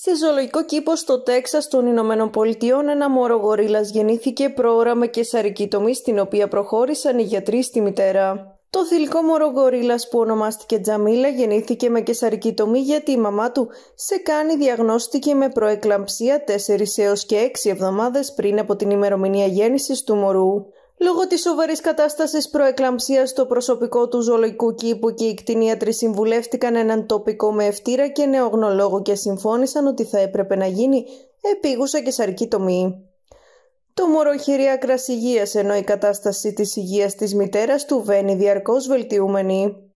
Σε ζωολογικό κήπο στο Τέξας των Ηνωμένων Πολιτειών ένα μωρό γορίλας γεννήθηκε πρόωρα με τομή στην οποία προχώρησαν οι γιατροί στη μητέρα. Το θηλυκό μωρό γορίλας που ονομάστηκε Τζαμίλα γεννήθηκε με κεσαρική τομή γιατί η μαμά του σε κάνει διαγνώστηκε με προεκλαμψία 4 έως και 6 εβδομάδες πριν από την ημερομηνία γέννησης του μωρού. Λόγω της σοβαρής κατάστασης προεκλαμψία στο προσωπικό του ζωολογικού κήπου και οι κτηνίατροι συμβουλεύτηκαν έναν τοπικό με ευτήρα και νεογνωλόγο και συμφώνησαν ότι θα έπρεπε να γίνει επίγουσα και σαρκή τομή. Το μωρό κρασίγειας ενώ η κατάσταση της υγείας της μητέρας του βαίνει διαρκώς βελτιούμενη.